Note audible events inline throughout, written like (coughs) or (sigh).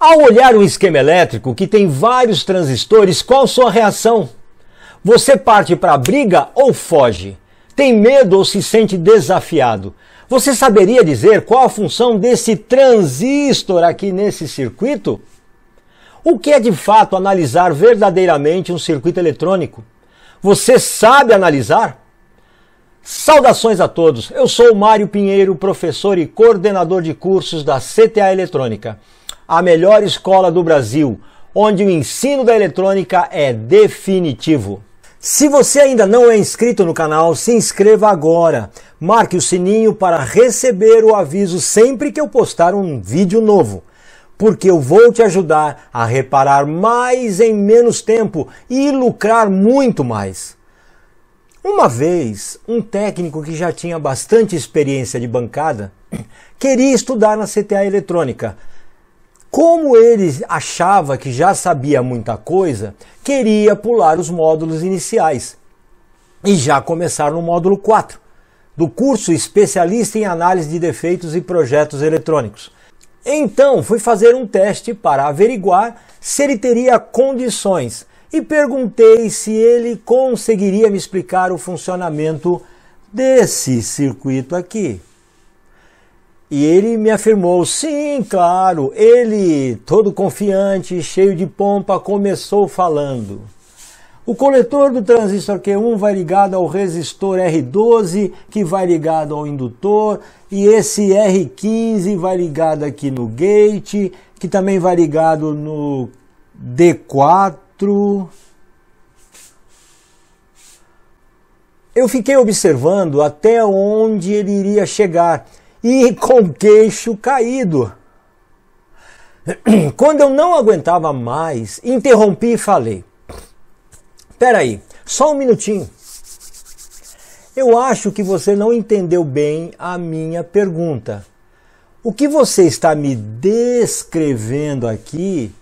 Ao olhar um esquema elétrico que tem vários transistores, qual sua reação? Você parte para a briga ou foge? Tem medo ou se sente desafiado? Você saberia dizer qual a função desse transistor aqui nesse circuito? O que é de fato analisar verdadeiramente um circuito eletrônico? Você sabe analisar? Saudações a todos! Eu sou o Mário Pinheiro, professor e coordenador de cursos da CTA Eletrônica a melhor escola do Brasil, onde o ensino da eletrônica é definitivo. Se você ainda não é inscrito no canal, se inscreva agora. Marque o sininho para receber o aviso sempre que eu postar um vídeo novo porque eu vou te ajudar a reparar mais em menos tempo e lucrar muito mais. Uma vez, um técnico que já tinha bastante experiência de bancada (coughs) queria estudar na CTA eletrônica, como ele achava que já sabia muita coisa, queria pular os módulos iniciais e já começar no módulo 4 do curso especialista em análise de defeitos e projetos eletrônicos. Então, fui fazer um teste para averiguar se ele teria condições e perguntei se ele conseguiria me explicar o funcionamento desse circuito aqui. E ele me afirmou: sim, claro. Ele, todo confiante, cheio de pompa, começou falando. O coletor do transistor Q1 vai ligado ao resistor R12, que vai ligado ao indutor, e esse R15 vai ligado aqui no gate, que também vai ligado no D4. Eu fiquei observando até onde ele iria chegar e com queixo caído. (clears throat) Quando eu não aguentava mais, interrompi e falei: Peraí, só um minutinho. Eu acho que você não entendeu bem a minha pergunta. O que você está me descrevendo aqui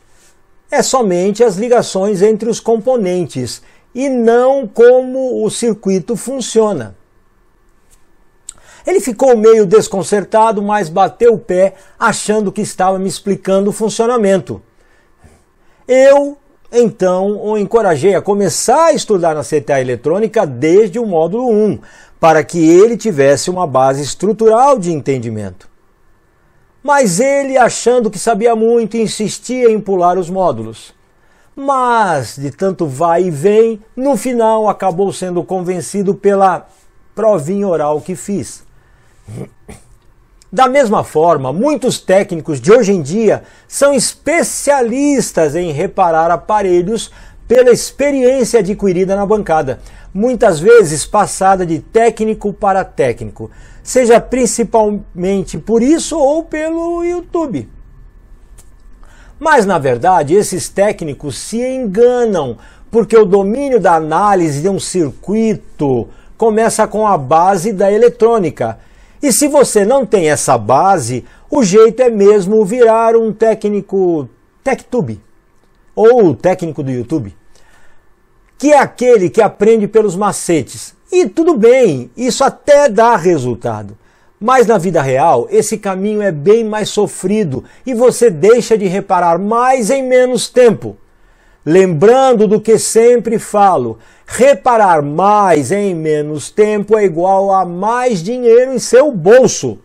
é somente as ligações entre os componentes e não como o circuito funciona. Ele ficou meio desconcertado, mas bateu o pé, achando que estava me explicando o funcionamento. Eu, então, o encorajei a começar a estudar na CTA eletrônica desde o módulo 1, para que ele tivesse uma base estrutural de entendimento. Mas ele, achando que sabia muito, insistia em pular os módulos. Mas, de tanto vai e vem, no final acabou sendo convencido pela provinha oral que fiz. Da mesma forma, muitos técnicos de hoje em dia são especialistas em reparar aparelhos pela experiência adquirida na bancada, muitas vezes passada de técnico para técnico, seja principalmente por isso ou pelo YouTube. Mas na verdade, esses técnicos se enganam, porque o domínio da análise de um circuito começa com a base da eletrônica e se você não tem essa base, o jeito é mesmo virar um técnico TechTube ou técnico do YouTube, que é aquele que aprende pelos macetes. E tudo bem, isso até dá resultado. Mas na vida real, esse caminho é bem mais sofrido e você deixa de reparar mais em menos tempo. Lembrando do que sempre falo, reparar mais em menos tempo é igual a mais dinheiro em seu bolso.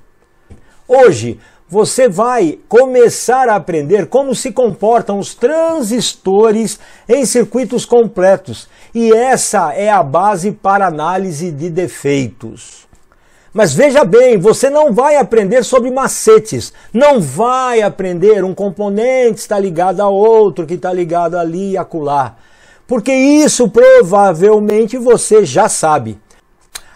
Hoje, você vai começar a aprender como se comportam os transistores em circuitos completos, e essa é a base para análise de defeitos. Mas veja bem, você não vai aprender sobre macetes, não vai aprender um componente está ligado a outro, que está ligado ali e acolá. Porque isso provavelmente você já sabe.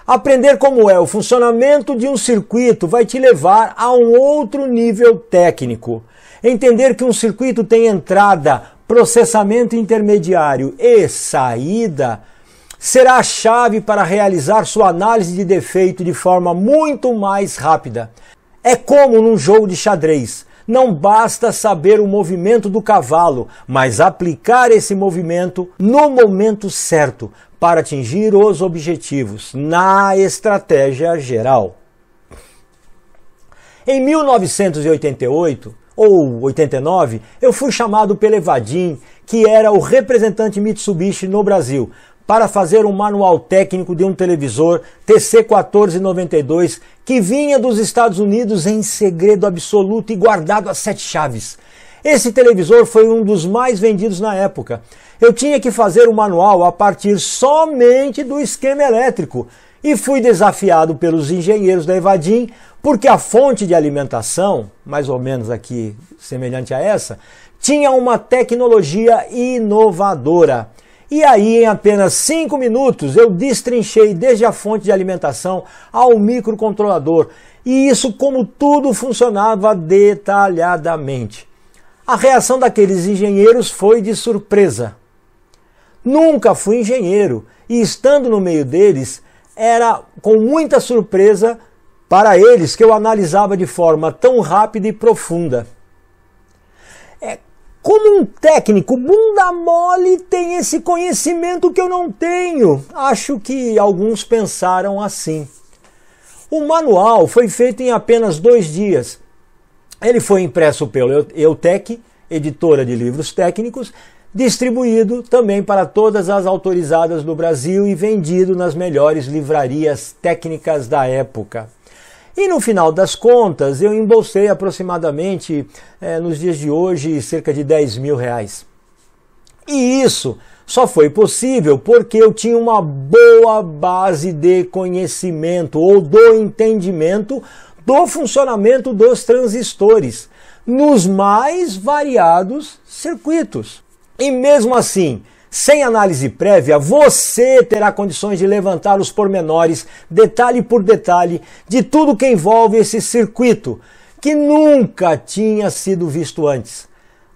Aprender como é o funcionamento de um circuito vai te levar a um outro nível técnico. Entender que um circuito tem entrada, processamento intermediário e saída será a chave para realizar sua análise de defeito de forma muito mais rápida. É como num jogo de xadrez. Não basta saber o movimento do cavalo, mas aplicar esse movimento no momento certo para atingir os objetivos na estratégia geral. Em 1988 ou 89, eu fui chamado pelo Evadim, que era o representante Mitsubishi no Brasil, para fazer um manual técnico de um televisor TC1492 que vinha dos Estados Unidos em segredo absoluto e guardado a sete chaves. Esse televisor foi um dos mais vendidos na época. Eu tinha que fazer o um manual a partir somente do esquema elétrico e fui desafiado pelos engenheiros da Evadim, porque a fonte de alimentação, mais ou menos aqui semelhante a essa, tinha uma tecnologia inovadora. E aí, em apenas 5 minutos, eu destrinchei desde a fonte de alimentação ao microcontrolador. E isso, como tudo, funcionava detalhadamente. A reação daqueles engenheiros foi de surpresa. Nunca fui engenheiro e, estando no meio deles, era com muita surpresa para eles que eu analisava de forma tão rápida e profunda. Como um técnico bunda mole tem esse conhecimento que eu não tenho? Acho que alguns pensaram assim. O manual foi feito em apenas dois dias. Ele foi impresso pelo Eutec, editora de livros técnicos, distribuído também para todas as autorizadas do Brasil e vendido nas melhores livrarias técnicas da época. E no final das contas, eu embolsei aproximadamente, é, nos dias de hoje, cerca de 10 mil reais. E isso só foi possível porque eu tinha uma boa base de conhecimento ou do entendimento do funcionamento dos transistores nos mais variados circuitos. E mesmo assim, sem análise prévia, você terá condições de levantar os pormenores, detalhe por detalhe, de tudo que envolve esse circuito, que nunca tinha sido visto antes.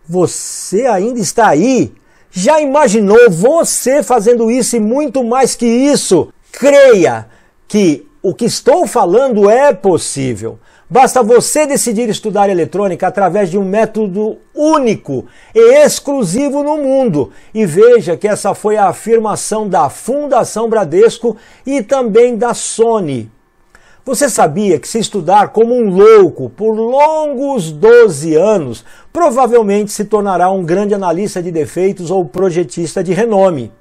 Você ainda está aí? Já imaginou você fazendo isso e muito mais que isso? Creia que o que estou falando é possível. Basta você decidir estudar eletrônica através de um método único e exclusivo no mundo. E veja que essa foi a afirmação da Fundação Bradesco e também da Sony. Você sabia que se estudar como um louco por longos 12 anos, provavelmente se tornará um grande analista de defeitos ou projetista de renome.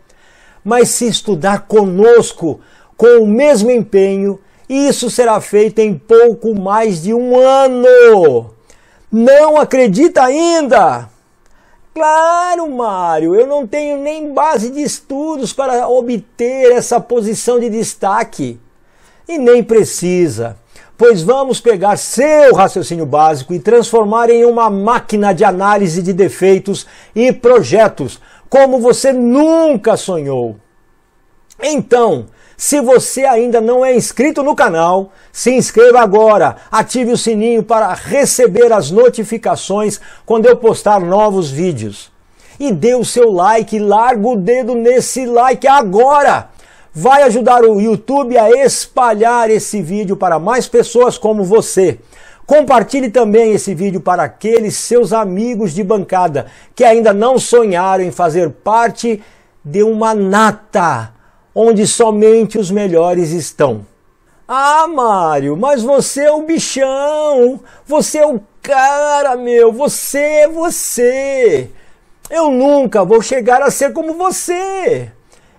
Mas se estudar conosco com o mesmo empenho, isso será feito em pouco mais de um ano. Não acredita ainda? Claro, Mário, eu não tenho nem base de estudos para obter essa posição de destaque. E nem precisa, pois vamos pegar seu raciocínio básico e transformar em uma máquina de análise de defeitos e projetos, como você nunca sonhou. Então, se você ainda não é inscrito no canal, se inscreva agora, ative o sininho para receber as notificações quando eu postar novos vídeos. E dê o seu like, larga o dedo nesse like agora! Vai ajudar o YouTube a espalhar esse vídeo para mais pessoas como você. Compartilhe também esse vídeo para aqueles seus amigos de bancada que ainda não sonharam em fazer parte de uma nata onde somente os melhores estão. Ah, Mário, mas você é o bichão! Você é o cara, meu! Você é você! Eu nunca vou chegar a ser como você!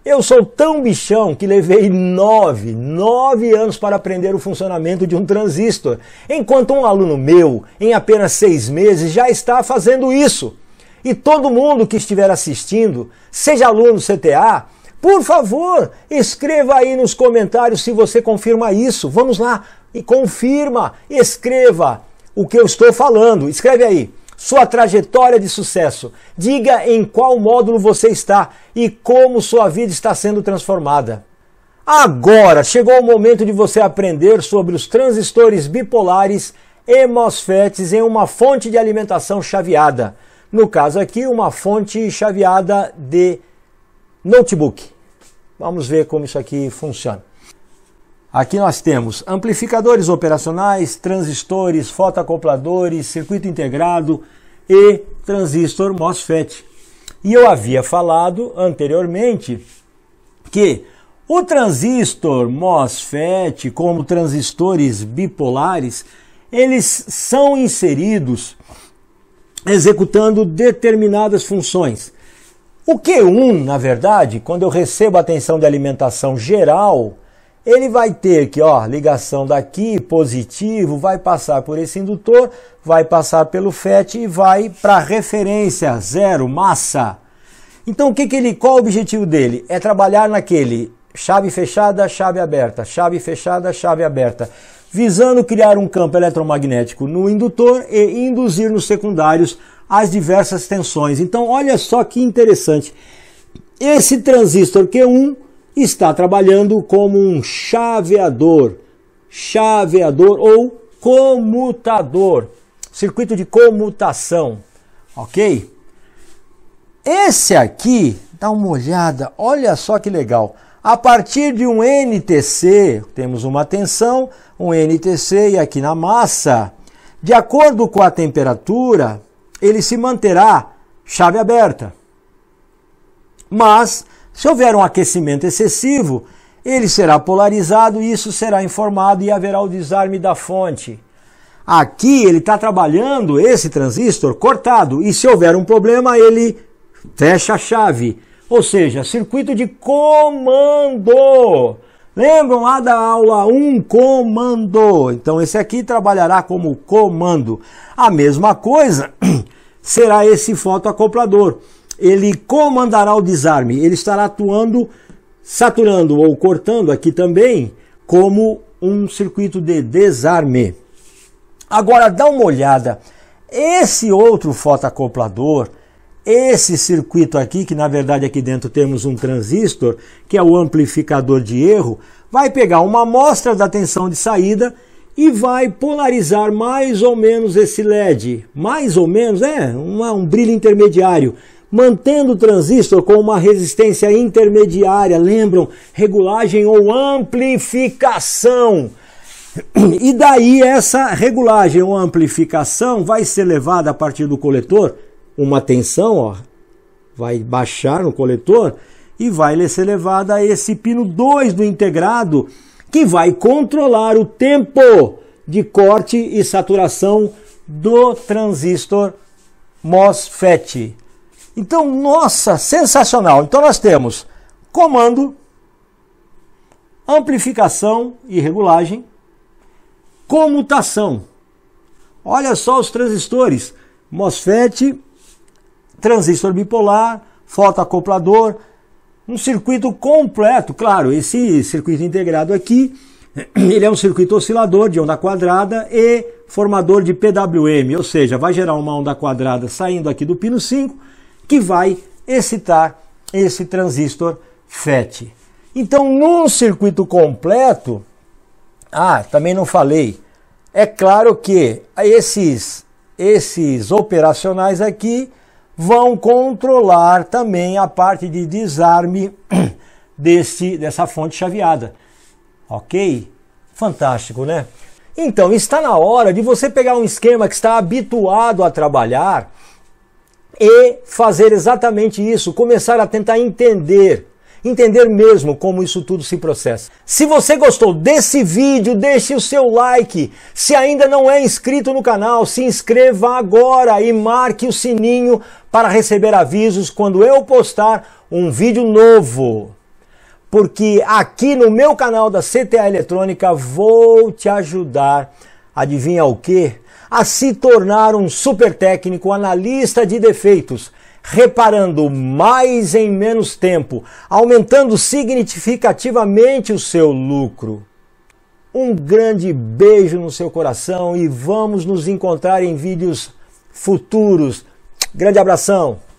Eu sou tão bichão que levei nove, nove anos para aprender o funcionamento de um transistor, enquanto um aluno meu, em apenas seis meses, já está fazendo isso. E todo mundo que estiver assistindo, seja aluno CTA, por favor, escreva aí nos comentários se você confirma isso. Vamos lá e confirma, escreva o que eu estou falando. Escreve aí sua trajetória de sucesso. Diga em qual módulo você está e como sua vida está sendo transformada. Agora chegou o momento de você aprender sobre os transistores bipolares mosfets em uma fonte de alimentação chaveada. No caso aqui, uma fonte chaveada de notebook. Vamos ver como isso aqui funciona. Aqui nós temos amplificadores operacionais, transistores, fotoacopladores, circuito integrado e transistor MOSFET. E eu havia falado anteriormente que o transistor MOSFET, como transistores bipolares, eles são inseridos executando determinadas funções. O Q1, na verdade, quando eu recebo a tensão de alimentação geral, ele vai ter que, ó, ligação daqui, positivo, vai passar por esse indutor, vai passar pelo FET e vai para referência, zero, massa. Então, o que, que ele, qual o objetivo dele? É trabalhar naquele chave fechada, chave aberta, chave fechada, chave aberta visando criar um campo eletromagnético no indutor e induzir nos secundários as diversas tensões. Então, olha só que interessante. Esse transistor Q1 está trabalhando como um chaveador, chaveador ou comutador, circuito de comutação, ok? Esse aqui, dá uma olhada, olha só que legal. A partir de um NTC, temos uma tensão, um NTC e aqui na massa, de acordo com a temperatura, ele se manterá chave aberta. Mas, se houver um aquecimento excessivo, ele será polarizado e isso será informado e haverá o desarme da fonte. Aqui ele está trabalhando esse transistor cortado e se houver um problema ele fecha a chave ou seja, circuito de comando. Lembram lá da aula 1, um, comando? Então esse aqui trabalhará como comando. A mesma coisa (clears throat) será esse fotoacoplador. Ele comandará o desarme, ele estará atuando, saturando ou cortando aqui também, como um circuito de desarme. Agora dá uma olhada, esse outro fotoacoplador esse circuito aqui, que na verdade aqui dentro temos um transistor, que é o amplificador de erro, vai pegar uma amostra da tensão de saída e vai polarizar mais ou menos esse LED, mais ou menos, é, um, um brilho intermediário, mantendo o transistor com uma resistência intermediária, lembram? Regulagem ou amplificação. E daí essa regulagem ou amplificação vai ser levada a partir do coletor uma tensão, ó, vai baixar no coletor e vai ser levada a esse pino 2 do integrado, que vai controlar o tempo de corte e saturação do transistor MOSFET. Então, nossa, sensacional. Então nós temos comando, amplificação e regulagem, comutação. Olha só os transistores MOSFET transistor bipolar, fotoacoplador, um circuito completo. Claro, esse circuito integrado aqui, (clears throat) ele é um circuito oscilador de onda quadrada e formador de PWM, ou seja, vai gerar uma onda quadrada saindo aqui do pino 5, que vai excitar esse transistor FET. Então, num circuito completo, ah, também não falei, é claro que esses, esses operacionais aqui, vão controlar também a parte de desarme (clears throat) desse, dessa fonte chaveada. Ok? Fantástico, né? Então, está na hora de você pegar um esquema que está habituado a trabalhar e fazer exatamente isso, começar a tentar entender entender mesmo como isso tudo se processa. Se você gostou desse vídeo, deixe o seu like. Se ainda não é inscrito no canal, se inscreva agora e marque o sininho para receber avisos quando eu postar um vídeo novo. Porque aqui no meu canal da CTA Eletrônica vou te ajudar, adivinha o que? A se tornar um super técnico analista de defeitos reparando mais em menos tempo, aumentando significativamente o seu lucro. Um grande beijo no seu coração e vamos nos encontrar em vídeos futuros. Grande abração!